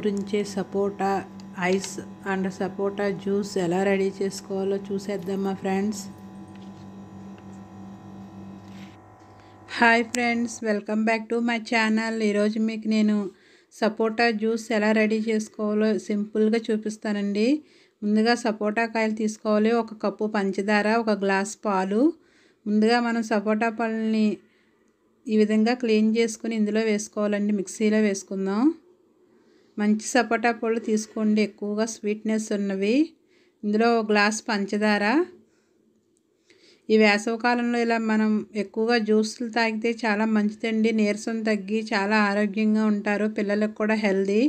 నోరూరించే sapota ice and sapota juice ఎలా ready చేసుకోవాలో చూసేద్దామా friends hi friends welcome back to my channel ఈరోజు మీకు నేను సపోటా జ్యూస్ ఎలా రెడీ చేసుకోవాలో సింపుల్గా చూపిస్తానండి ముందుగా సపోటా కాయలు తీసుకోవాలి ఒక కప్పు పంచదార ఒక గ్లాస్ పాలు ముందుగా మనం సపోటా పళ్ళని ఈ విధంగా క్లీన్ చేసుకుని ఇందులో వేసుకోవాలండి మిక్సీలో వేసుకుందాం మంచి సపోటా పళ్ళు తీసుకోండి ఎక్కువగా స్వీట్నెస్ ఉన్నవి ఇందులో గ్లాస్ పంచదార ఈ వేసవకాలంలో ఇలా మనం ఎక్కువగా జ్యూస్లు తాగితే చాలా మంచిదండి నీరసం తగ్గి చాలా ఆరోగ్యంగా ఉంటారు పిల్లలకు కూడా హెల్దీ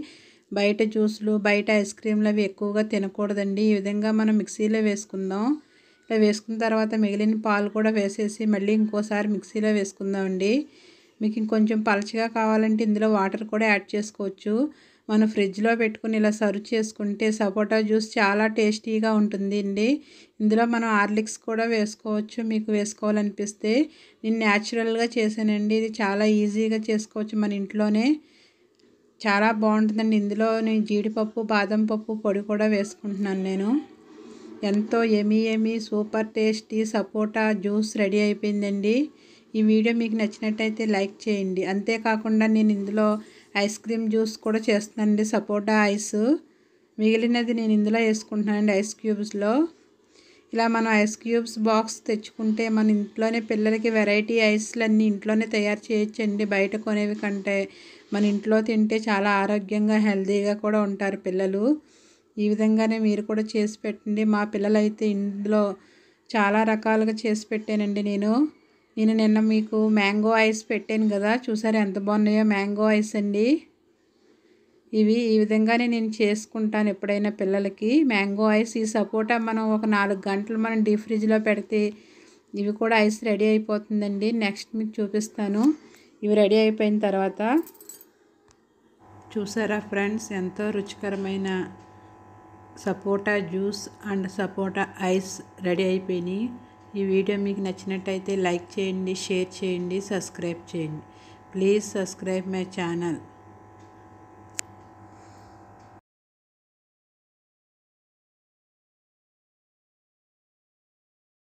బయట జ్యూసులు బయట ఐస్ క్రీమ్లు అవి ఎక్కువగా తినకూడదండి ఈ విధంగా మనం మిక్సీలో వేసుకుందాం ఇలా వేసుకున్న తర్వాత మిగిలిన పాలు కూడా వేసేసి మళ్ళీ ఇంకోసారి మిక్సీలో వేసుకుందామండి మీకు ఇంకొంచెం పలచగా కావాలంటే ఇందులో వాటర్ కూడా యాడ్ చేసుకోవచ్చు మనం ఫ్రిడ్జ్లో పెట్టుకుని ఇలా సర్వ్ చేసుకుంటే సపోటా జ్యూస్ చాలా టేస్టీగా ఉంటుంది అండి ఇందులో మనం హార్లిక్స్ కూడా వేసుకోవచ్చు మీకు వేసుకోవాలనిపిస్తే నేను న్యాచురల్గా చేశానండి ఇది చాలా ఈజీగా చేసుకోవచ్చు మన ఇంట్లోనే చాలా బాగుంటుందండి ఇందులో నేను జీడిపప్పు బాదం పప్పు పొడి కూడా వేసుకుంటున్నాను నేను ఎంతో ఎమీ ఎమీ super tasty sapota juice ready అయిపోయిందండి ఈ వీడియో మీకు నచ్చినట్టయితే లైక్ చేయండి అంతేకాకుండా నేను ఇందులో ఐస్ క్రీమ్ జ్యూస్ కూడా చేస్తున్నానండి సపోటా ఐస్ మిగిలినది నేను ఇందులో వేసుకుంటున్నానండి ఐస్ క్యూబ్స్లో ఇలా మనం ఐస్ క్యూబ్స్ బాక్స్ తెచ్చుకుంటే మన ఇంట్లోనే పిల్లలకి వెరైటీ ఐస్లు అన్నీ ఇంట్లోనే తయారు చేయొచ్చండి బయట కొనేవి కంటే మన ఇంట్లో తింటే చాలా ఆరోగ్యంగా హెల్తీగా కూడా ఉంటారు పిల్లలు ఈ విధంగానే మీరు కూడా చేసి పెట్టండి మా పిల్లలైతే ఇందులో చాలా రకాలుగా చేసి పెట్టానండి నేను నేను నిన్న మీకు మ్యాంగో ఐస్ పెట్టాను కదా చూసారు ఎంత బాగున్నాయో మ్యాంగో ఐస్ అండి ఇవి ఈ విధంగానే నేను చేసుకుంటాను ఎప్పుడైనా పిల్లలకి మ్యాంగో ఐస్ ఈ సపోటా మనం ఒక నాలుగు గంటలు మనం డీప్ ఫ్రిడ్జ్లో పెడితే ఇవి కూడా ఐస్ రెడీ అయిపోతుందండి నెక్స్ట్ మీకు చూపిస్తాను ఇవి రెడీ అయిపోయిన తర్వాత చూసారా ఫ్రెండ్స్ ఎంతో రుచికరమైన sapota juice and sapota ice ready అయిపోయినాయి ఈ వీడియో మీకు నచ్చినట్టయితే లైక్ చేయండి షేర్ చేయండి సబ్స్క్రైబ్ చేయండి ప్లీజ్ సబ్స్క్రైబ్ మై ఛానల్